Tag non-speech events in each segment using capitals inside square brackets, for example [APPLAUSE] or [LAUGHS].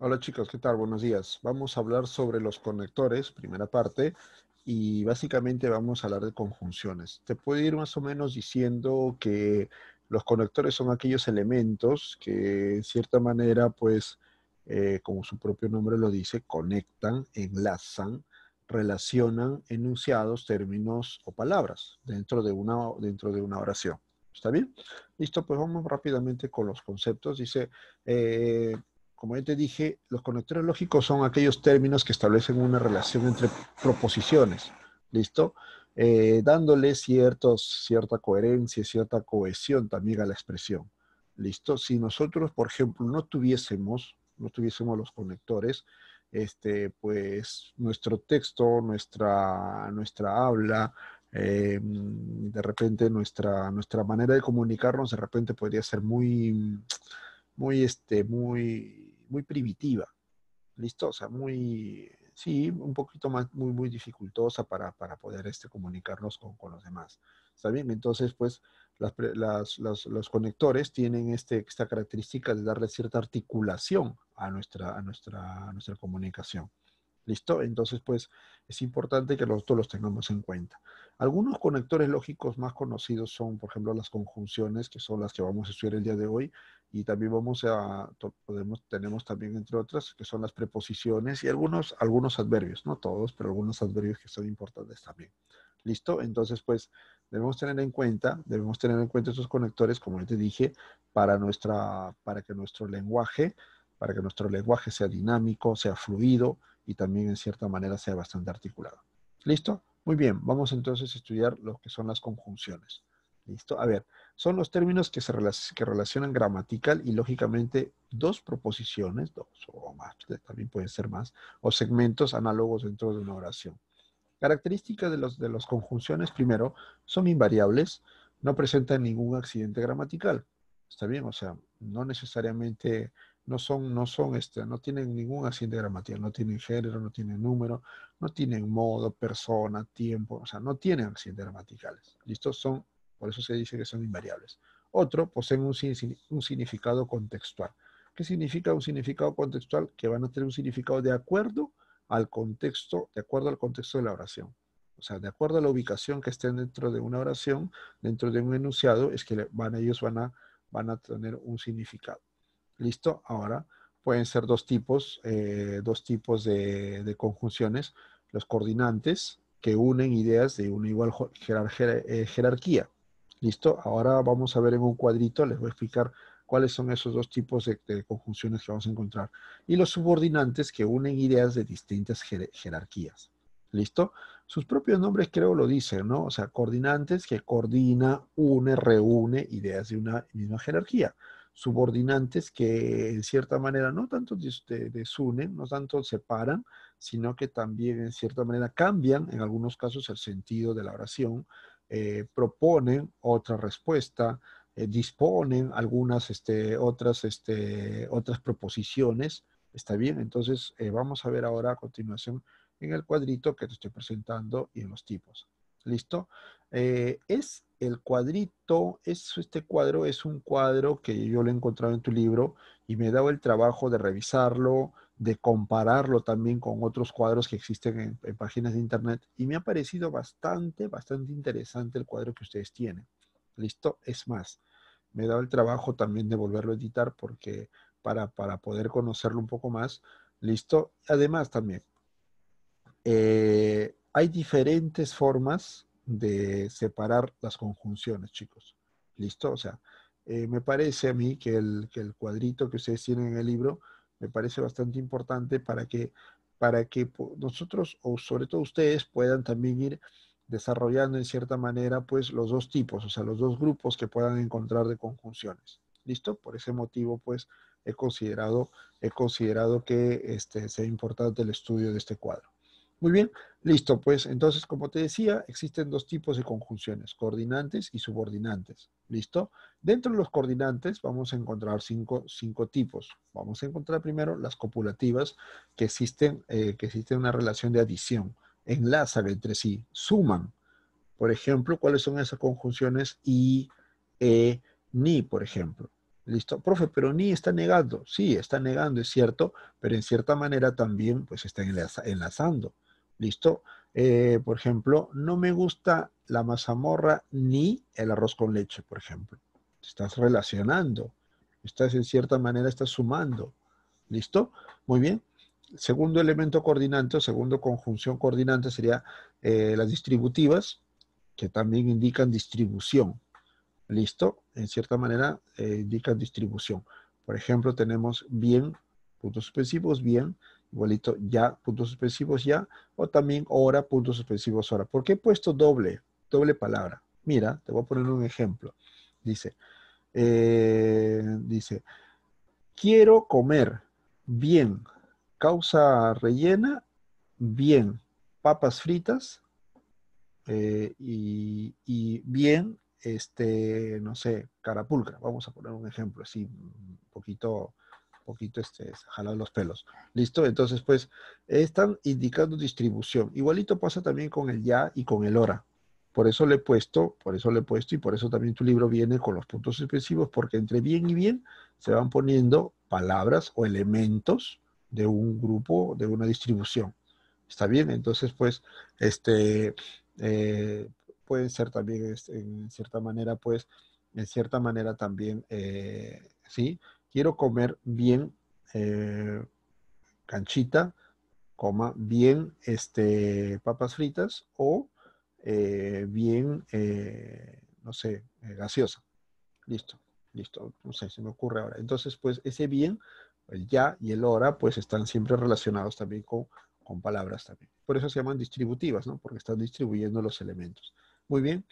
Hola chicos, ¿qué tal? Buenos días. Vamos a hablar sobre los conectores, primera parte, y básicamente vamos a hablar de conjunciones. Te puedo ir más o menos diciendo que los conectores son aquellos elementos que en cierta manera, pues, eh, como su propio nombre lo dice, conectan, enlazan, relacionan enunciados, términos o palabras dentro de una, dentro de una oración. ¿Está bien? Listo, pues vamos rápidamente con los conceptos. Dice... Eh, como ya te dije, los conectores lógicos son aquellos términos que establecen una relación entre proposiciones, ¿listo? Eh, dándole cierta coherencia, cierta cohesión también a la expresión, ¿listo? Si nosotros, por ejemplo, no tuviésemos, no tuviésemos los conectores, este, pues nuestro texto, nuestra, nuestra habla, em, de repente nuestra, nuestra manera de comunicarnos de repente podría ser muy, muy, este, muy muy primitiva, ¿listo? O sea, muy, sí, un poquito más, muy, muy dificultosa para, para poder este, comunicarnos con, con, los demás. ¿Está bien? Entonces, pues, las, las, los conectores tienen este, esta característica de darle cierta articulación a nuestra, a nuestra, nuestra comunicación. ¿Listo? Entonces, pues, es importante que los, todos los tengamos en cuenta. Algunos conectores lógicos más conocidos son, por ejemplo, las conjunciones, que son las que vamos a estudiar el día de hoy, y también vamos a podemos tenemos también entre otras que son las preposiciones y algunos algunos adverbios no todos pero algunos adverbios que son importantes también listo entonces pues debemos tener en cuenta debemos tener en cuenta estos conectores como ya te dije para nuestra para que nuestro lenguaje para que nuestro lenguaje sea dinámico sea fluido y también en cierta manera sea bastante articulado listo muy bien vamos entonces a estudiar lo que son las conjunciones ¿Listo? A ver, son los términos que se que relacionan gramatical y lógicamente dos proposiciones, dos o más, pues, también pueden ser más, o segmentos análogos dentro de una oración. Características de las de los conjunciones, primero, son invariables, no presentan ningún accidente gramatical. ¿Está bien? O sea, no necesariamente, no son, no son, este, no tienen ningún accidente gramatical, no tienen género, no tienen número, no tienen modo, persona, tiempo, o sea, no tienen accidentes gramaticales. ¿Listo? Son por eso se dice que son invariables. Otro, poseen un, significado contextual. ¿Qué significa un significado contextual? Que van a tener un significado de acuerdo al contexto, de acuerdo al contexto de la oración. O sea, de acuerdo a la ubicación que estén dentro de una oración, dentro de un enunciado, es que van, ellos van a, van a tener un significado. ¿Listo? Ahora pueden ser dos tipos, eh, dos tipos de, conjunciones, los coordinantes que unen ideas de una igual eh, jerarquía. ¿Listo? Ahora vamos a ver en un cuadrito, les voy a explicar cuáles son esos dos tipos de, conjunciones que vamos a encontrar. Y los subordinantes que unen ideas de distintas jerarquías. ¿Listo? Sus propios nombres creo lo dicen, ¿no? O sea, coordinantes que coordina, une, reúne ideas de una misma jerarquía. Subordinantes que en cierta manera no tanto des desunen, no tanto separan, sino que también en cierta manera cambian en algunos casos el sentido de la oración, eh, proponen otra respuesta, eh, disponen algunas este, otras, este, otras proposiciones. ¿Está bien? Entonces eh, vamos a ver ahora a continuación en el cuadrito que te estoy presentando y en los tipos. ¿Listo? es el cuadrito, es, este cuadro es un cuadro que yo lo he encontrado en tu libro y me he dado el trabajo de revisarlo, de compararlo también con otros cuadros que existen en, páginas de internet y me ha parecido bastante, bastante interesante el cuadro que ustedes tienen. ¿Listo? Es más, me he dado el trabajo también de volverlo a editar porque para, poder conocerlo un poco más. ¿Listo? Además también, eh, hay diferentes formas de separar las conjunciones, chicos. ¿Listo? O sea, eh, me parece a mí que el, que el cuadrito que ustedes tienen en el libro me parece bastante importante para que, para que nosotros, o sobre todo ustedes, puedan también ir desarrollando en cierta manera pues los dos tipos, o sea, los dos grupos que puedan encontrar de conjunciones. ¿Listo? Por ese motivo pues he considerado, he considerado que este, sea importante el estudio de este cuadro. Muy bien, listo, pues entonces, como te decía, existen dos tipos de conjunciones, coordinantes y subordinantes. ¿Listo? Dentro de los coordinantes vamos a encontrar cinco, tipos. Vamos a encontrar primero las copulativas, que existen, eh, que una relación de adición, enlazan entre sí, suman. Por ejemplo, ¿cuáles son esas conjunciones y, e, ni, por ejemplo? ¿Listo? Profe, pero ni está negando. Sí, está negando, es cierto, pero en cierta manera también pues está enlazando. ¿Listo? Eh, por ejemplo, no me gusta la mazamorra ni el arroz con leche, por ejemplo. Estás relacionando, estás en cierta manera, estás sumando. ¿Listo? Muy bien. Segundo elemento coordinante, segundo conjunción coordinante sería eh, las distributivas, que también indican distribución. ¿Listo? En cierta manera eh, indican distribución. Por ejemplo, tenemos bien, puntos suspensivos, bien, igualito ya, puntos suspensivos ya, o también hora, puntos suspensivos hora. ¿Por qué he puesto doble, doble palabra? Mira, te voy a poner un ejemplo. Dice, eh, dice, quiero comer bien, causa rellena, bien, papas fritas eh, y, bien, este, no sé, carapulca Vamos a poner un ejemplo así, un poquito poquito este, jalado los pelos. ¿Listo? Entonces, pues, están indicando distribución. Igualito pasa también con el ya y con el hora. Por eso le he puesto, por eso le he puesto, y por eso también tu libro viene con los puntos expresivos porque entre bien y bien se van poniendo palabras o elementos de un grupo, de una distribución. ¿Está bien? Entonces, pues, este, eh, pueden ser también, este, en cierta manera, pues, en cierta manera también, eh, ¿sí? quiero comer bien eh, canchita, coma bien este, papas fritas o eh, bien, eh, no sé, gaseosa. Listo, listo, no sé, se me ocurre ahora. Entonces, pues ese bien, el pues, ya y el hora, pues están siempre relacionados también con, con palabras también. Por eso se llaman distributivas, ¿no? Porque están distribuyendo los elementos. Muy bien.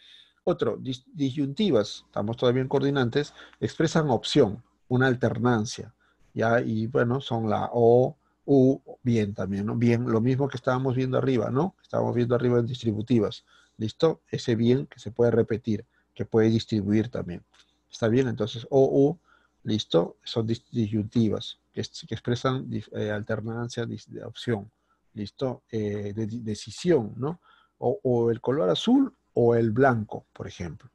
Otro, disyuntivas, estamos todavía en coordinantes, expresan opción una alternancia, ¿ya? Y bueno, son la O, U, bien también, ¿no? Bien, lo mismo que estábamos viendo arriba, ¿no? Estábamos viendo arriba en distributivas, ¿listo? Ese bien que se puede repetir, que puede distribuir también. ¿Está bien? Entonces, O, U, ¿listo? Son distributivas que, expresan eh, alternancia, de opción, ¿listo? Eh, decisión, ¿no? o el color azul o el blanco, por ejemplo,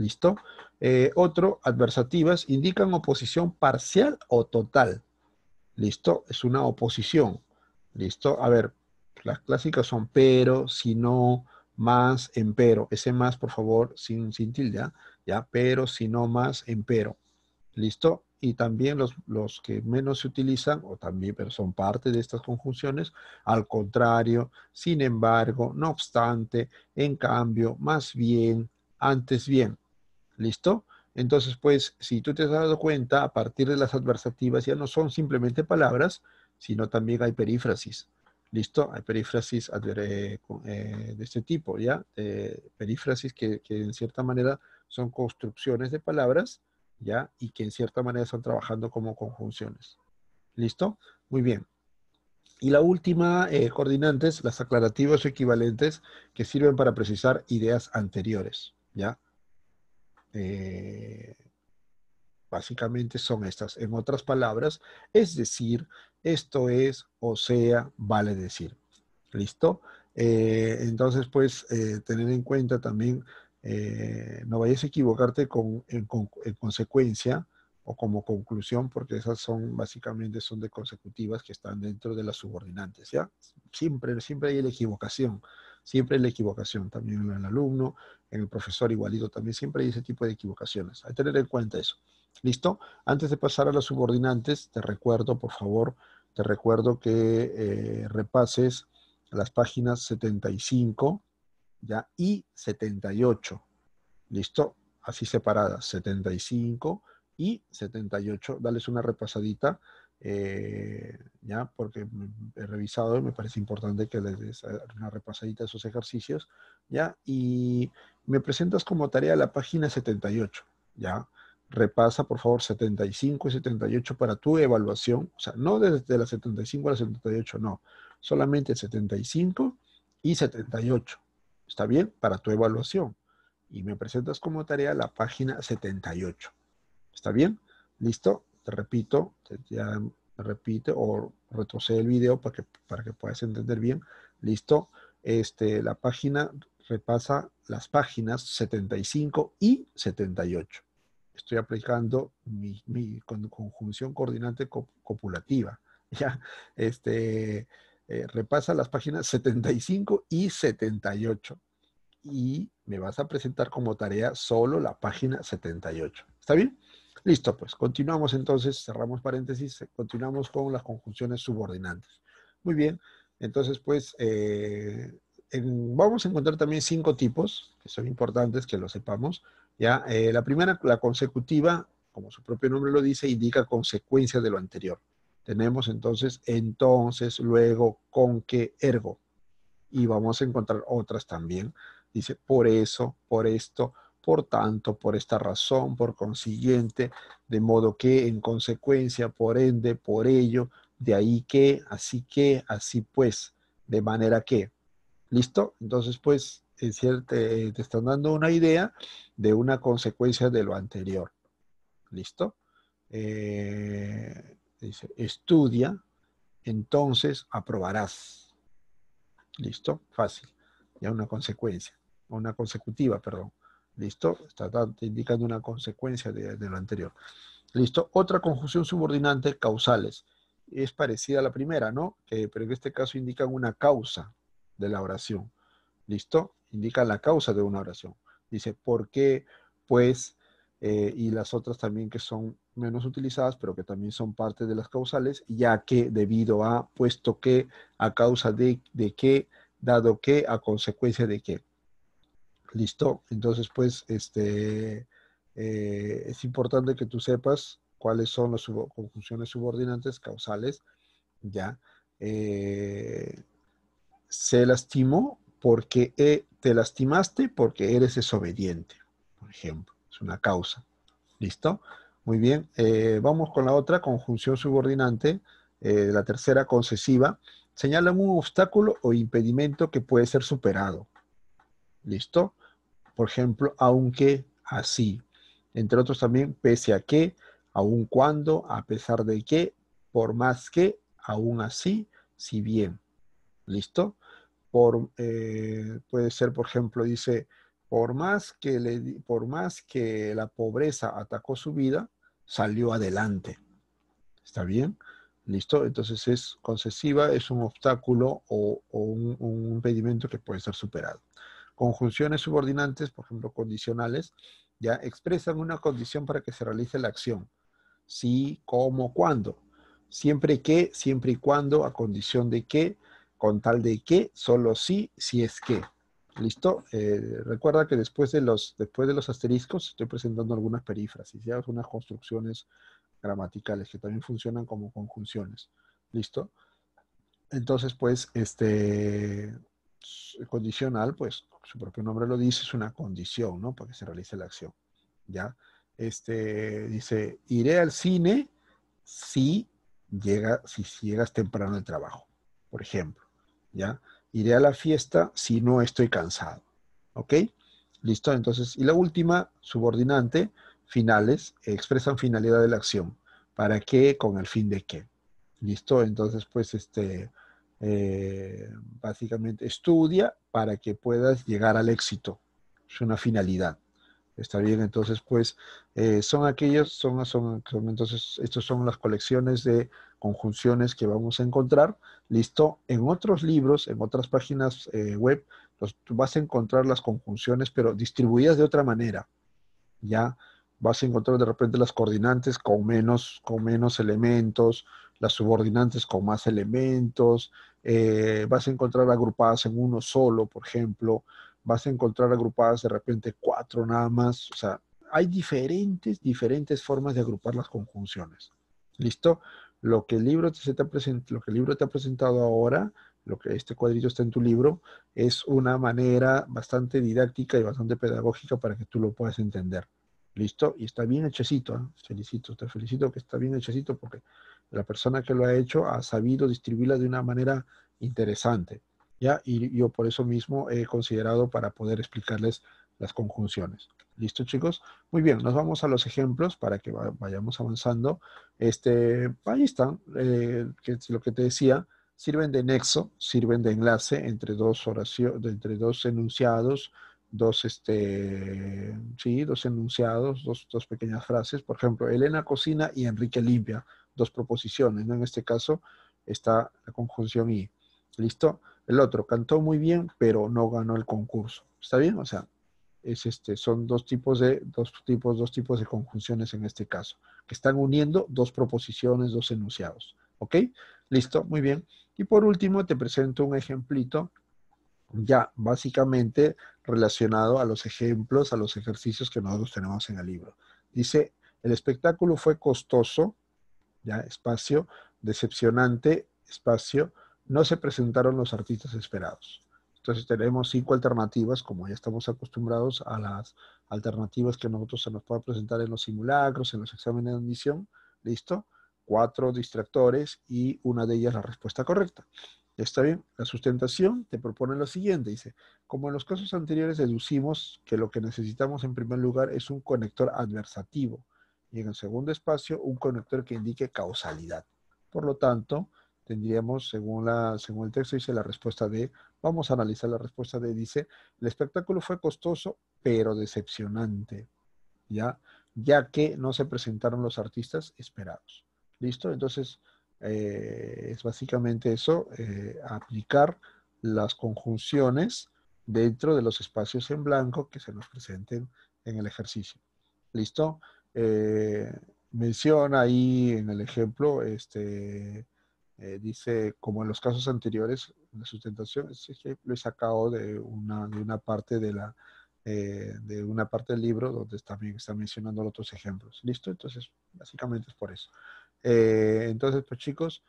¿Listo? Eh, otro, adversativas, indican oposición parcial o total. ¿Listo? Es una oposición. ¿Listo? A ver, las clásicas son pero, si no, más, empero. Ese más, por favor, sin, tilde, ¿ah? ¿ya? Pero, si no, más, empero. ¿Listo? Y también los, los que menos se utilizan, o también, pero son parte de estas conjunciones, al contrario, sin embargo, no obstante, en cambio, más bien, antes bien. ¿Listo? Entonces, pues, si tú te has dado cuenta, a partir de las adversativas ya no son simplemente palabras, sino también hay perífrasis. ¿Listo? Hay perífrasis eh, eh, de este tipo, ¿ya? Eh, perífrasis que, en cierta manera son construcciones de palabras, ¿ya? Y que en cierta manera están trabajando como conjunciones. ¿Listo? Muy bien. Y la última, coordinantes, las aclarativas o equivalentes que sirven para precisar ideas anteriores, ¿ya? Eh, básicamente son estas. En otras palabras, es decir, esto es, o sea, vale decir. ¿Listo? Eh, entonces, pues, eh, tener en cuenta también, no vayas a equivocarte con, en, consecuencia o como conclusión, porque esas son básicamente son de consecutivas que están dentro de las subordinantes, ¿ya? Siempre, siempre hay la equivocación. Siempre hay la equivocación también en el alumno, en el profesor igualito también, siempre hay ese tipo de equivocaciones. Hay que tener en cuenta eso. ¿Listo? Antes de pasar a los subordinantes, te recuerdo, por favor, te recuerdo que eh, repases las páginas 75 ¿ya? y 78. ¿Listo? Así separadas, 75 y 78. Dales una repasadita eh, ya, porque mm, he revisado y me parece importante que les des una repasadita de esos ejercicios, ya, y me presentas como tarea la página 78, ya, repasa por favor 75 y 78 para tu evaluación, o sea, no desde la 75 a la 78, no, solamente 75 y 78, ¿está bien? Para tu evaluación. Y me presentas como tarea la página 78, ¿está bien? ¿Listo? te repito, ya repite o retrocede el video para que, para que puedas entender bien. Listo. Este, la página repasa las páginas 75 y 78. Estoy aplicando mi, conjunción coordinante copulativa. [LAUGHS] Ya, este, eh, repasa las páginas 75 y 78. Y me vas a presentar como tarea solo la página 78. ¿Está bien? Listo, pues continuamos entonces, cerramos paréntesis, eh, continuamos con las conjunciones subordinantes. Muy bien, entonces pues eh, vamos a encontrar también cinco tipos, que son importantes que lo sepamos. ¿ya? Eh, la primera, la consecutiva, como su propio nombre lo dice, indica consecuencia de lo anterior. Tenemos entonces entonces, luego, con que, ergo. Y vamos a encontrar otras también. Dice, por eso, por esto, por tanto, por esta razón, por consiguiente, de modo que, en consecuencia, por ende, por ello, de ahí que, así que, así pues, de manera que. ¿Listo? Entonces, pues, cierto, eh, te están dando una idea de una consecuencia de lo anterior. ¿Listo? Eh, dice, estudia, entonces aprobarás. ¿Listo? Fácil. Ya una consecuencia, una consecutiva, perdón. ¿Listo? Está, indicando una consecuencia de, lo anterior. ¿Listo? Otra conjunción subordinante, causales. Es parecida a la primera, ¿no? Que, pero en este caso indican una causa de la oración. ¿Listo? Indican la causa de una oración. Dice, ¿por qué? Pues, eh, y las otras también que son menos utilizadas, pero que también son parte de las causales, ya que, debido a, puesto que, a causa de, de que, dado que, a consecuencia de que. Listo. Entonces, pues, este, eh, es importante que tú sepas cuáles son las conjunciones subordinantes causales, ¿ya? Eh, se lastimó porque eh, te lastimaste porque eres desobediente, por ejemplo. Es una causa. ¿Listo? Muy bien. vamos con la otra conjunción subordinante, la tercera concesiva. Señala un obstáculo o impedimento que puede ser superado. ¿Listo? por ejemplo, aunque, así. Entre otros también, pese a que, aun cuando, a pesar de que, por más que, aún así, si bien. ¿Listo? Por, eh, puede ser, por ejemplo, dice, por más, que le, por más que la pobreza atacó su vida, salió adelante. ¿Está bien? ¿Listo? Entonces es concesiva, es un obstáculo o, un impedimento que puede ser superado. Conjunciones subordinantes, por ejemplo, condicionales, ya expresan una condición para que se realice la acción. Sí, cómo, cuándo. Siempre que, siempre y cuando, a condición de que, con tal de que, solo sí, si es que. ¿Listo? Eh, recuerda que después de, los, después de los asteriscos estoy presentando algunas perífrasis, ya algunas construcciones gramaticales que también funcionan como conjunciones. ¿Listo? Entonces, pues, este, condicional, pues su propio nombre lo dice, es una condición, ¿no? Para que se realice la acción. ¿Ya? Este, dice, iré al cine si llega, si llegas temprano al trabajo, por ejemplo. ¿Ya? Iré a la fiesta si no estoy cansado. ¿Ok? Listo, entonces, y la última, subordinante, finales, expresan finalidad de la acción. ¿Para qué? ¿Con el fin de qué? Listo, entonces, pues, este, eh, básicamente estudia para que puedas llegar al éxito. Es una finalidad. Está bien, entonces, pues, eh, son aquellos, son, entonces, estas son las colecciones de conjunciones que vamos a encontrar. Listo, en otros libros, en otras páginas eh, web, vas a encontrar las conjunciones, pero distribuidas de otra manera. Ya vas a encontrar de repente las coordinantes con menos, con menos elementos, las subordinantes con más elementos, eh, vas a encontrar agrupadas en uno solo, por ejemplo, vas a encontrar agrupadas de repente cuatro nada más, o sea, hay diferentes, diferentes formas de agrupar las conjunciones. ¿Listo? Lo que el libro te, lo que el libro te ha presentado ahora, lo que este cuadrito está en tu libro, es una manera bastante didáctica y bastante pedagógica para que tú lo puedas entender. Listo, y está bien hechecito, ¿eh? felicito, te felicito que está bien hechecito porque la persona que lo ha hecho ha sabido distribuirla de una manera interesante, ¿ya? Y yo por eso mismo he considerado para poder explicarles las conjunciones. ¿Listo, chicos? Muy bien, nos vamos a los ejemplos para que vayamos avanzando. Este, ahí están, eh, que es lo que te decía, sirven de nexo, sirven de enlace entre dos oraciones, entre dos enunciados, dos, este, sí, dos enunciados, dos, pequeñas frases. Por ejemplo, Elena cocina y Enrique limpia, dos proposiciones, En este caso está la conjunción y. ¿Listo? El otro, cantó muy bien, pero no ganó el concurso. ¿Está bien? O sea, es este, son dos tipos de, dos tipos, dos tipos de conjunciones en este caso, que están uniendo dos proposiciones, dos enunciados. ¿Ok? Listo, muy bien. Y por último, te presento un ejemplito ya básicamente relacionado a los ejemplos, a los ejercicios que nosotros tenemos en el libro. Dice, el espectáculo fue costoso, ya, espacio, decepcionante, espacio, no se presentaron los artistas esperados. Entonces tenemos cinco alternativas, como ya estamos acostumbrados a las alternativas que nosotros se nos puede presentar en los simulacros, en los exámenes de admisión, ¿listo? Cuatro distractores y una de ellas la respuesta correcta. ¿Está bien? La sustentación te propone lo siguiente, dice, como en los casos anteriores deducimos que lo que necesitamos en primer lugar es un conector adversativo y en el segundo espacio un conector que indique causalidad. Por lo tanto, tendríamos, según, la, según el texto, dice la respuesta de, Vamos a analizar la respuesta de, Dice, el espectáculo fue costoso, pero decepcionante, ¿ya? Ya que no se presentaron los artistas esperados. ¿Listo? Entonces, eh, es básicamente eso, eh, aplicar las conjunciones dentro de los espacios en blanco que se nos presenten en el ejercicio. ¿Listo? Eh, menciona ahí en el ejemplo, este, dice, como en los casos anteriores, la sustentación, es que lo he sacado de una, parte de la, de una parte del libro donde también está mencionando otros ejemplos. ¿Listo? Entonces, básicamente es por eso. Eh, entonces, pues chicos,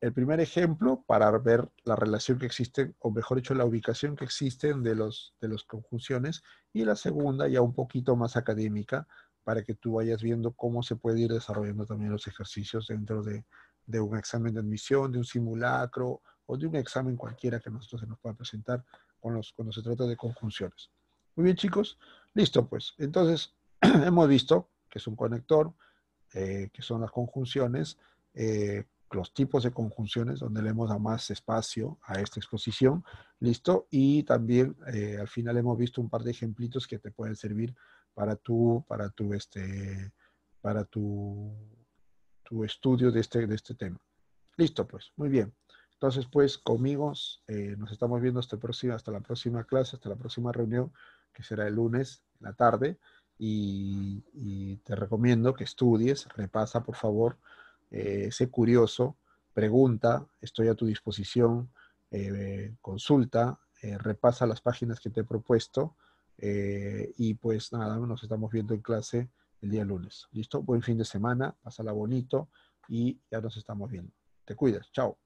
el primer ejemplo para ver la relación que existe, o mejor dicho, la ubicación que existe de los, de los conjunciones, y la segunda, ya un poquito más académica, para que tú vayas viendo cómo se puede ir desarrollando también los ejercicios dentro de, un examen de admisión, de un simulacro o de un examen cualquiera que nosotros se nos pueda presentar cuando se trata de conjunciones. Muy bien, chicos. Listo, pues. Entonces, [CLEARS THROAT] hemos visto que es un conector, eh, que son las conjunciones, eh, los tipos de conjunciones, donde le hemos dado más espacio a esta exposición, listo, y también eh, al final hemos visto un par de ejemplitos que te pueden servir para tu, para tu, este, para tu, tu estudio de este, de este tema. Listo, pues, muy bien. Entonces, pues, conmigo nos estamos viendo hasta, hasta la próxima clase, hasta la próxima reunión, que será el lunes en la tarde y, te recomiendo que estudies, repasa por favor, eh, sé curioso, pregunta, estoy a tu disposición, eh, consulta, eh, repasa las páginas que te he propuesto y pues nada, nos estamos viendo en clase el día lunes. ¿Listo? Buen fin de semana, pásala bonito y ya nos estamos viendo. Te cuidas, chao.